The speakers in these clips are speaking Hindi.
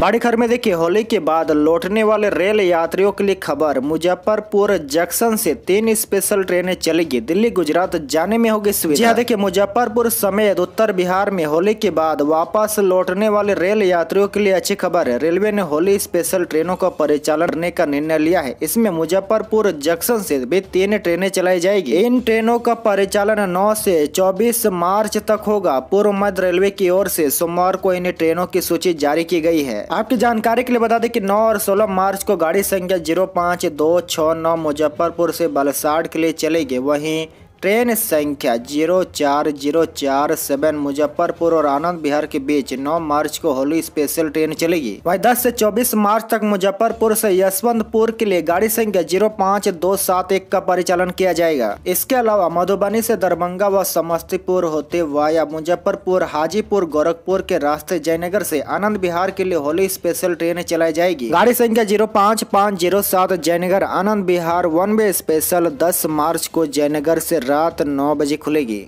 बाड़ीखर में देखिए होली के बाद लौटने वाले रेल यात्रियों के लिए खबर मुजफ्फरपुर जंक्शन से तीन स्पेशल ट्रेनें चलेगी दिल्ली गुजरात जाने में होगी सुविधा हाँ, देखिए मुजफ्फरपुर समेत उत्तर बिहार में होली के बाद वापस लौटने वाले रेल यात्रियों के लिए अच्छी खबर है रेलवे ने होली स्पेशल ट्रेनों का परिचालन करने का निर्णय लिया है इसमें मुजफ्फरपुर जंक्शन से भी तीन ट्रेनें चलाई जाएगी इन ट्रेनों का परिचालन नौ से चौबीस मार्च तक होगा पूर्व मध्य रेलवे की ओर से सोमवार को इन ट्रेनों की सूची जारी की गई है आपकी जानकारी के लिए बता दें कि 9 और 16 मार्च को गाड़ी संख्या जीरो पाँच दो छः नौ मुजफ्फरपुर से बलसाड़ के लिए चलेगी वहीं ट्रेन संख्या जीरो चार जीरो चार सेवन मुजफ्फरपुर और आनंद बिहार के बीच 9 मार्च को होली स्पेशल ट्रेन चलेगी वही 10 से 24 मार्च तक मुजफ्फरपुर से यशवंतपुर के लिए गाड़ी संख्या जीरो पाँच दो सात एक का परिचालन किया जाएगा इसके अलावा मधुबनी से दरभंगा व समस्तीपुर होते वाया मुजफ्फरपुर हाजीपुर गोरखपुर के रास्ते जयनगर ऐसी आनंद बिहार के लिए होली स्पेशल ट्रेन चलाई जाएगी गाड़ी संख्या जीरो पाँच पाँच जीरो सात Jaynagar Anand Vihar one way special दस मार्च को जयनगर ऐसी रात नौ बजे खुलेगी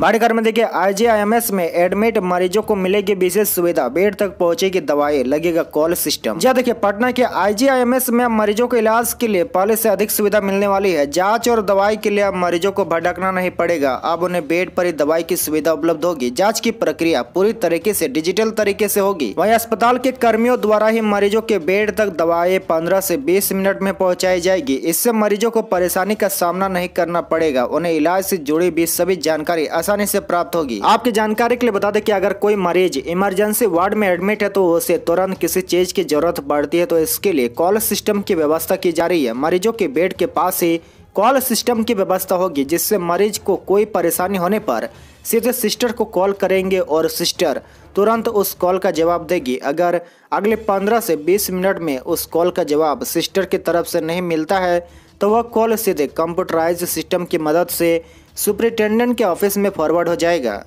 भाटीघाट में देखिए आईजीआईएमएस में एडमिट मरीजों को मिलेगी विशेष सुविधा बेड तक पहुंचेगी दवाई लगेगा कॉल सिस्टम जहाँ देखिए पटना के आईजीआईएमएस में मरीजों के इलाज के लिए पहले से अधिक सुविधा मिलने वाली है जांच और दवाई के लिए अब मरीजों को भटकना नहीं पड़ेगा अब उन्हें बेड पर ही दवाई की सुविधा उपलब्ध होगी जाँच की प्रक्रिया पूरी तरीके ऐसी डिजिटल तरीके ऐसी होगी वही अस्पताल के कर्मियों द्वारा ही मरीजों के बेड तक दवाई पंद्रह ऐसी बीस मिनट में पहुँचाई जाएगी इससे मरीजों को परेशानी का सामना नहीं करना पड़ेगा उन्हें इलाज ऐसी जुड़ी भी सभी जानकारी आसानी से प्राप्त होगी आपकी जानकारी के लिए बता दें कि अगर कोई मरीज इमरजेंसी वार्ड में एडमिट है तो उसे तुरंत किसी चीज की जरूरत पड़ती है तो इसके लिए कॉल सिस्टम की व्यवस्था की जा रही है मरीजों के बेड के पास ही कॉल सिस्टम की व्यवस्था होगी जिससे मरीज को कोई परेशानी होने पर सीधे सिस्टर को कॉल करेंगे और सिस्टर तुरंत उस कॉल का जवाब देगी अगर अगले 15 से 20 मिनट में उस कॉल का जवाब सिस्टर की तरफ से नहीं मिलता है तो वह कॉल सीधे कंप्यूटराइज सिस्टम की मदद से सुप्रिंटेंडेंट के ऑफिस में फॉरवर्ड हो जाएगा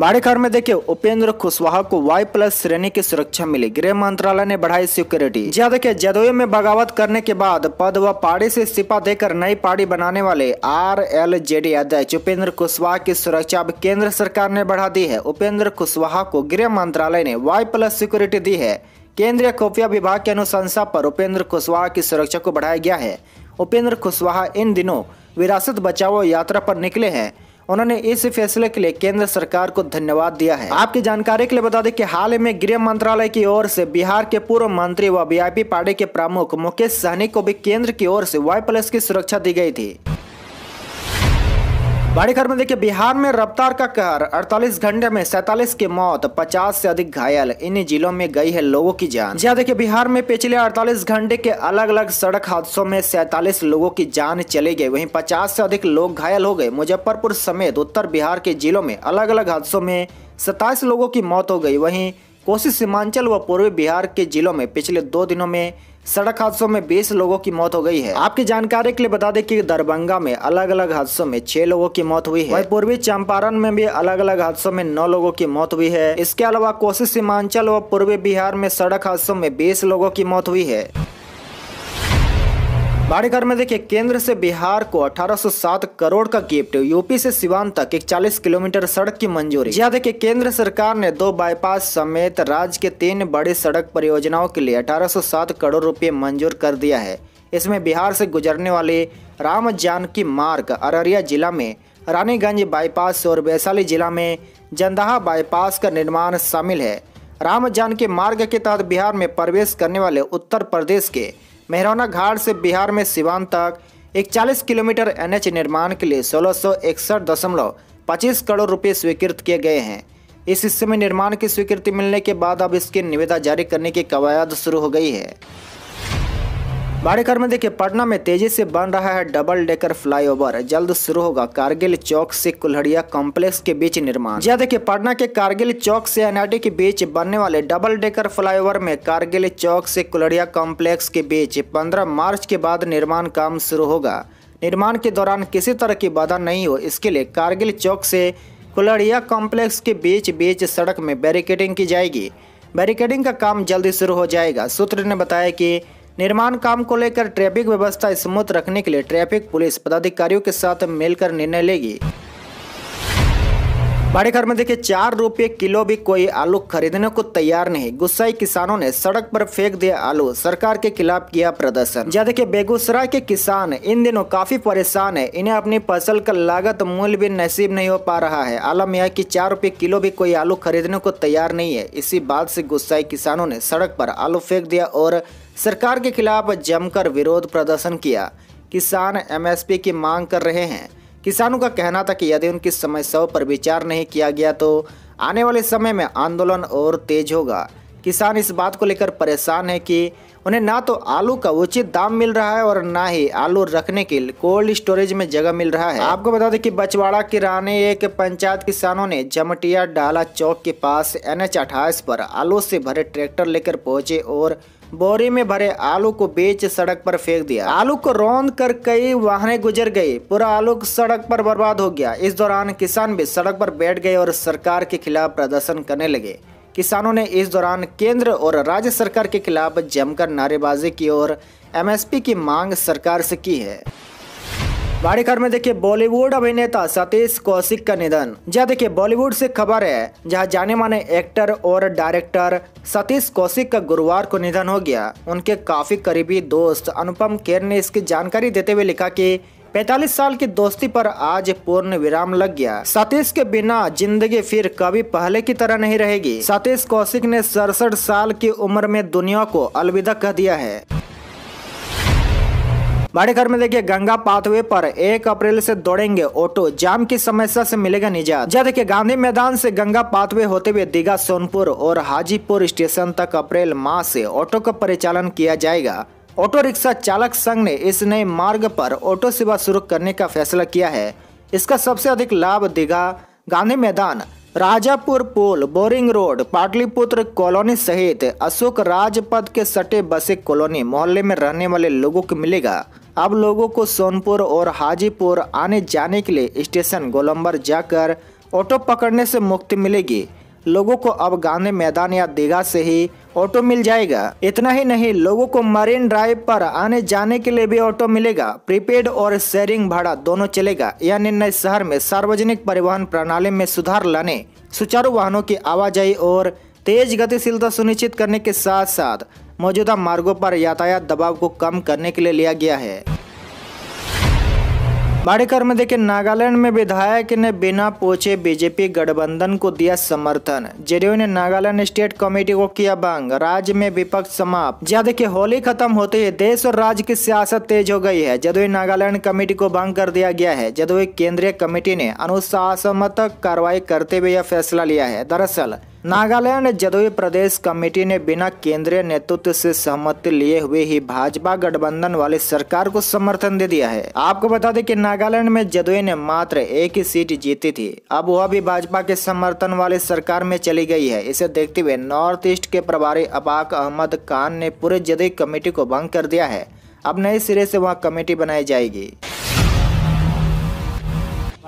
भाड़ेखार में देखिए उपेंद्र कुशवाहा को वाई प्लस श्रेणी की सुरक्षा मिली गृह मंत्रालय ने बढ़ाई सिक्योरिटी जहाँ देखिये जदयू में बगावत करने के बाद पद व पार्टी से इस्तीफा देकर नई पार्टी बनाने वाले आर एल जे डी अध्यक्ष उपेंद्र कुशवाहा की सुरक्षा अब केंद्र सरकार ने बढ़ा दी है उपेंद्र कुशवाहा को गृह मंत्रालय ने वाई प्लस सिक्योरिटी दी है केंद्रीय खुफिया विभाग के अनुशंसा पर उपेंद्र कुशवाहा की सुरक्षा को बढ़ाया गया है उपेंद्र कुशवाहा इन दिनों विरासत बचाओ यात्रा पर निकले हैं उन्होंने इस फैसले के लिए केंद्र सरकार को धन्यवाद दिया है आपकी जानकारी के लिए बता दें कि हाल में गृह मंत्रालय की ओर से बिहार के पूर्व मंत्री व वीआईपी पार्टी के प्रमुख मुकेश सहनी को भी केंद्र की ओर से वाई प्लस की सुरक्षा दी गई थी बड़ी खबर देखिए बिहार में रफ्तार का कहर 48 घंटे में सैतालीस की मौत 50 से अधिक घायल इन जिलों में गई है लोगों की जान जी हाँ, देखिए बिहार में पिछले 48 घंटे के अलग अलग सड़क हादसों में सैतालीस लोगों की जान चली गई वहीं 50 से अधिक लोग घायल हो गए मुजफ्फरपुर समेत उत्तर बिहार के जिलों में अलग अलग हादसों में सताइस लोगों की मौत हो गई वही कोसी सीमांचल व पूर्वी बिहार के जिलों में पिछले दो दिनों में सड़क हादसों में बीस लोगों की मौत हो गई है आपकी जानकारी के लिए बता दें कि दरभंगा में अलग अलग हादसों में छह लोगों की मौत हुई है वहीं पूर्वी चंपारण में भी अलग अलग हादसों में नौ लोगों की मौत हुई है इसके अलावा कोसी सीमांचल व पूर्वी बिहार में सड़क हादसों में बीस लोगों की मौत हुई है बड़े घर में देखिए केंद्र से बिहार को 1807 करोड़ का गिफ्ट यूपी से सिवान तक एक किलोमीटर सड़क की मंजूरी यहाँ देखिए केंद्र सरकार ने दो बाईपास समेत राज्य के तीन बड़ी सड़क परियोजनाओं के लिए 1807 करोड़ रुपए मंजूर कर दिया है इसमें बिहार से गुजरने वाले राम जानकी मार्ग अररिया जिला में रानीगंज बाईपास और वैशाली जिला में जंदाहा बाईपास का निर्माण शामिल है राम जानकी मार्ग के तहत बिहार में प्रवेश करने वाले उत्तर प्रदेश के मेहरौना घाट से बिहार में सिवान तक 41 किलोमीटर एनएच निर्माण के लिए सोलह पच्चीस करोड़ रुपये स्वीकृत किए गए हैं इस हिस्से में निर्माण की स्वीकृति मिलने के बाद अब इसकी निविदा जारी करने की कवायद शुरू हो गई है बड़े खबर में देखिए पटना में तेजी से बन रहा है डबल डेकर फ्लाईओवर जल्द शुरू होगा कारगिल चौक से कुल्हड़िया कॉम्प्लेक्स के बीच निर्माण यह देखिए पटना के कारगिल चौक से एनआईटी के बीच बनने वाले डबल डेकर फ्लाईओवर में कारगिल चौक से कुल्हड़िया कॉम्प्लेक्स के बीच पंद्रह मार्च के बाद निर्माण काम शुरू होगा निर्माण के दौरान किसी तरह की बाधा नहीं हो इसके लिए कारगिल चौक से कुल्हड़िया कॉम्प्लेक्स के बीच बीच सड़क में बैरिकेडिंग की जाएगी बैरिकेडिंग का काम जल्दी शुरू हो जाएगा सूत्र ने बताया कि निर्माण काम को लेकर ट्रैफिक व्यवस्था स्मूथ रखने के लिए ट्रैफिक पुलिस पदाधिकारियों के साथ मिलकर निर्णय लेगी बड़े घर में देखिए चार रुपये किलो भी कोई आलू खरीदने को तैयार नहीं गुस्साई किसानों ने सड़क पर फेंक दिया आलू सरकार के खिलाफ किया प्रदर्शन जहाँ देखिए बेगूसराय के किसान इन दिनों काफी परेशान है इन्हें अपनी फसल का लागत मूल्य भी नसीब नहीं हो पा रहा है आलम यह की चार रुपये किलो भी कोई आलू खरीदने को तैयार नहीं है इसी बात से गुस्साई किसानों ने सड़क पर आलू फेंक दिया और सरकार के खिलाफ जमकर विरोध प्रदर्शन किया किसान एमएसपी की मांग कर रहे हैं किसानों का कहना था कि यदि उनकी समस्याओं पर विचार नहीं किया गया तो आने वाले समय में आंदोलन और तेज होगा किसान इस बात को लेकर परेशान है कि उन्हें ना तो आलू का उचित दाम मिल रहा है और ना ही आलू रखने के कोल्ड स्टोरेज में जगह मिल रहा है आपको बता दें कि बचवाड़ा किराने एक पंचायत किसानों ने जमटिया डाला चौक के पास एन एच पर आलू से भरे ट्रैक्टर लेकर पहुंचे और बोरे में भरे आलू को बेच सड़क पर फेंक दिया आलू को रौंद कर कई वाहने गुजर गए पूरा आलू सड़क पर बर्बाद हो गया इस दौरान किसान भी सड़क पर बैठ गए और सरकार के खिलाफ प्रदर्शन करने लगे किसानों ने इस दौरान केंद्र और राज्य सरकार के खिलाफ जमकर नारेबाजी की और एमएसपी की मांग सरकार से की है बड़ी खबर में देखिए बॉलीवुड अभिनेता सतीश कौशिक का निधन जहाँ देखिए बॉलीवुड से खबर है जहाँ जाने माने एक्टर और डायरेक्टर सतीश कौशिक का गुरुवार को निधन हो गया उनके काफी करीबी दोस्त अनुपम केर ने इसकी जानकारी देते हुए लिखा की 45 साल की दोस्ती पर आज पूर्ण विराम लग गया सतीश के बिना जिंदगी फिर कभी पहले की तरह नहीं रहेगी सतीश कौशिक ने सड़सठ साल की उम्र में दुनिया को अलविदा कह दिया है घर में देखिए गंगा पाथवे पर एक अप्रैल से दौड़ेंगे ऑटो जाम की समस्या से मिलेगा निजात जहाँ देखिए गांधी मैदान से गंगा पाथवे होते हुए दीघा सोनपुर और हाजीपुर स्टेशन तक अप्रैल माह से ऑटो का परिचालन किया जाएगा ऑटो रिक्शा चालक संघ ने इस नए मार्ग पर ऑटो सेवा शुरू करने का फैसला किया है इसका सबसे अधिक लाभ दीघा गांधी मैदान राजापुर पुल बोरिंग रोड पाटलिपुत्र कॉलोनी सहित अशोक राजपथ के सटे बसे कॉलोनी मोहल्ले में रहने वाले लोगों को मिलेगा अब लोगों को सोनपुर और हाजीपुर आने जाने के लिए स्टेशन गोलम्बर जाकर ऑटो पकड़ने से मुक्ति मिलेगी लोगों को अब गांधी मैदान या दीघा से ही ऑटो मिल जाएगा इतना ही नहीं लोगों को मरीन ड्राइव पर आने जाने के लिए भी ऑटो मिलेगा प्रीपेड और शेयरिंग भाड़ा दोनों चलेगा यह निर्णय शहर में सार्वजनिक परिवहन प्रणाली में सुधार लाने सुचारू वाहनों की आवाजाही और तेज गतिशीलता सुनिश्चित करने के साथ साथ मौजूदा मार्गों पर यातायात दबाव को कम करने के लिए लिया गया है भाड़ीकर में देखे नागालैंड में विधायक ने बिना पूछे बीजेपी गठबंधन को दिया समर्थन जेडीयू ने नागालैंड स्टेट कमेटी को किया भंग राज्य में विपक्ष समाप्त जहाँ देखिए होली खत्म होते ही देश और राज्य की सियासत तेज हो गई है जदयू नागालैंड कमेटी को भंग कर दिया गया है जदयू केंद्रीय कमेटी ने अनुशासनत्मक कार्रवाई करते हुए यह फैसला लिया है दरअसल नागालैंड जदयू प्रदेश कमेटी ने बिना केंद्रीय नेतृत्व से सहमति लिए हुए ही भाजपा गठबंधन वाली सरकार को समर्थन दे दिया है आपको बता दें कि नागालैंड में जदयू ने मात्र एक ही सीट जीती थी अब वह भी भाजपा के समर्थन वाली सरकार में चली गई है इसे देखते हुए नॉर्थ ईस्ट के प्रभारी अबाक अहमद खान ने पूरे जदयू कमेटी को भंग कर दिया है अब नए सिरे से वहाँ कमेटी बनाई जाएगी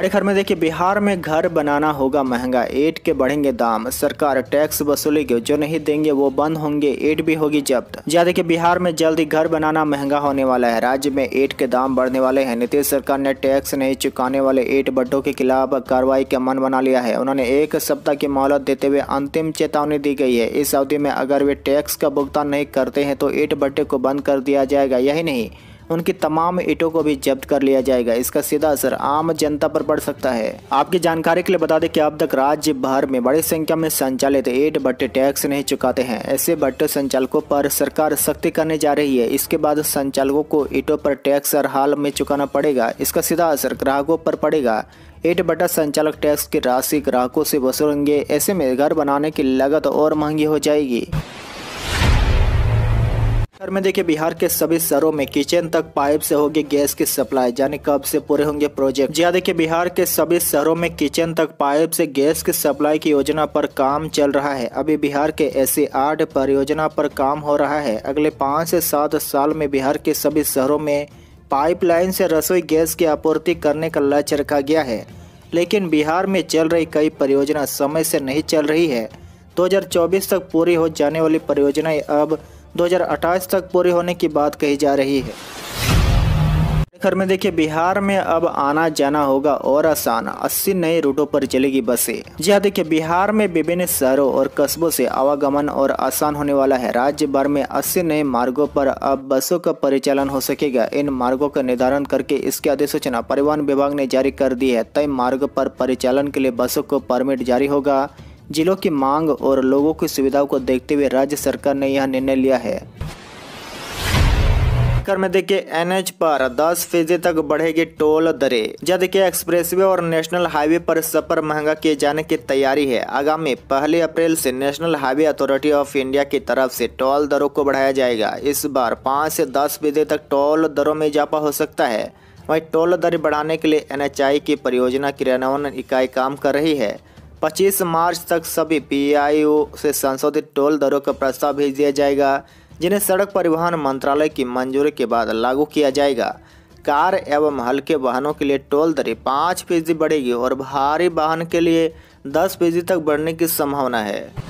हमारे खबर में देखिए बिहार में घर बनाना होगा महंगा एट के बढ़ेंगे दाम सरकार टैक्स वसूलेगी जो नहीं देंगे वो बंद होंगे एट भी होगी जब्त याद देखिए बिहार में जल्द ही घर बनाना महंगा होने वाला है राज्य में एट के दाम बढ़ने वाले हैं नीतीश सरकार ने टैक्स नहीं चुकाने वाले एट बड्डों के खिलाफ कार्रवाई का मन बना लिया है उन्होंने एक सप्ताह की मोहलत देते हुए अंतिम चेतावनी दी गई है इस अवधि में अगर वे टैक्स का भुगतान नहीं करते हैं तो एट बड्डे को बंद कर दिया जाएगा यही नहीं उनकी तमाम ईटों को भी जब्त कर लिया जाएगा इसका सीधा असर आम जनता पर पड़ सकता है आपकी जानकारी के लिए बता दें कि अब तक राज्य भर में बड़ी संख्या में संचालित ईट भट्टे टैक्स नहीं चुकाते हैं ऐसे भट्टे संचालकों पर सरकार सख्ती करने जा रही है इसके बाद संचालकों को ईटों पर टैक्स हर हाल में चुकाना पड़ेगा इसका सीधा असर ग्राहकों पर पड़ेगा ईट बटा संचालक टैक्स की राशि ग्राहकों से वसूलेंगे ऐसे में घर बनाने की लागत और महंगी हो जाएगी बिहार में देखिए बिहार के सभी शहरों में किचन तक पाइप से होगी गैस की सप्लाई यानी कब से पूरे होंगे प्रोजेक्ट जी हाँ, देखिए बिहार के सभी शहरों में किचन तक पाइप से गैस की सप्लाई की योजना पर काम चल रहा है अभी बिहार के ऐसी आठ परियोजना पर काम हो रहा है अगले पाँच से सात साल में बिहार के सभी शहरों में पाइपलाइन से रसोई गैस की आपूर्ति करने का लक्ष्य रखा गया है लेकिन बिहार में चल रही कई परियोजना समय से नहीं चल रही है 2024 तक पूरी हो जाने वाली परियोजनाएं अब 2028 तक पूरी होने की बात कही जा रही है खर में देखिए बिहार में अब आना जाना होगा और आसान 80 नए रूटों पर चलेगी बसें जी हाँ देखिये बिहार में विभिन्न शहरों और कस्बों से आवागमन और आसान होने वाला है राज्य भर में 80 नए मार्गों पर अब बसों का परिचालन हो सकेगा इन मार्गों का निर्धारण करके इसकी अधिसूचना परिवहन विभाग ने जारी कर दी है तय मार्ग पर परिचालन के लिए बसों को परमिट जारी होगा जिलों की मांग और लोगों की सुविधाओं को देखते हुए राज्य सरकार ने यह निर्णय लिया है में देखिए एनएच पर 10 फीसदी तक बढ़ेगी टोल दरें जद के एक्सप्रेसवे और नेशनल हाईवे पर सफर महंगा किए जाने की तैयारी है आगामी पहले अप्रैल से National Highway Authority of India की तरफ से टोल दरों को बढ़ाया जाएगा इस बार 5 से 10 फीसदी तक टोल दरों में इजाफा हो सकता है वही टोल दर बढ़ाने के लिए एन की परियोजना क्रियान्वयन इकाई काम कर रही है 25 मार्च तक सभी पीआईओ से संशोधित टोल दरों का प्रस्ताव भेज दिया जाएगा जिन्हें सड़क परिवहन मंत्रालय की मंजूरी के बाद लागू किया जाएगा कार एवं हल्के वाहनों के लिए टोल दरें पाँच फीसदी बढ़ेगी और भारी वाहन के लिए दस फीसदी तक बढ़ने की संभावना है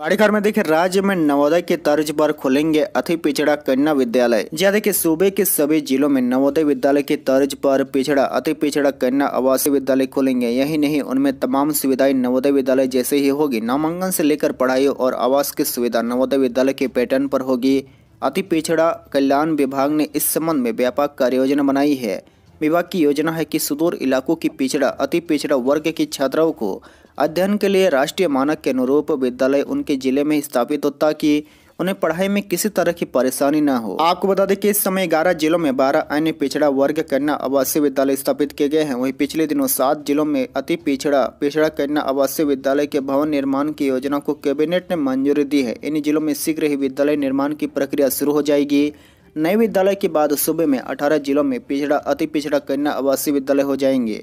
पाड़ीघर में देखे राज्य में नवोदय के तर्ज पर खुलेंगे अति पिछड़ा कन्या विद्यालय जैसे के सूबे के सभी जिलों में नवोदय विद्यालय की तर्ज पर पिछड़ा अति पिछड़ा कन्या आवासीय विद्यालय खुलेंगे यही नहीं उनमें तमाम सुविधाएं नवोदय विद्यालय जैसे ही होगी नामांकन से लेकर पढ़ाई और आवास की सुविधा नवोदय विद्यालय के पैटर्न पर होगी अति पिछड़ा कल्याण विभाग ने इस संबंध में व्यापक कार्य योजना बनाई है विभाग की योजना है कि सुदूर इलाकों की पिछड़ा अति पिछड़ा वर्ग की छात्राओं को अध्ययन के लिए राष्ट्रीय मानक के अनुरूप विद्यालय उनके जिले में स्थापित हो ताकि उन्हें पढ़ाई में किसी तरह की परेशानी न हो आपको बता दें कि इस समय ग्यारह जिलों में बारह अन्य पिछड़ा वर्ग कन्या आवासीय विद्यालय स्थापित किए गए हैं वहीं पिछले दिनों सात जिलों में अति पिछड़ा पिछड़ा कन्या आवासीय विद्यालय के भवन निर्माण की योजना को कैबिनेट ने मंजूरी दी है इन जिलों में शीघ्र ही विद्यालय निर्माण की प्रक्रिया शुरू हो जाएगी नए विद्यालय के बाद सूबे में 18 जिलों में पिछड़ा अति पिछड़ा कन्या आवासीय विद्यालय हो जाएंगे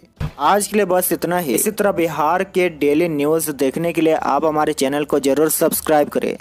आज के लिए बस इतना ही इसी तरह बिहार के डेली न्यूज देखने के लिए आप हमारे चैनल को जरूर सब्सक्राइब करें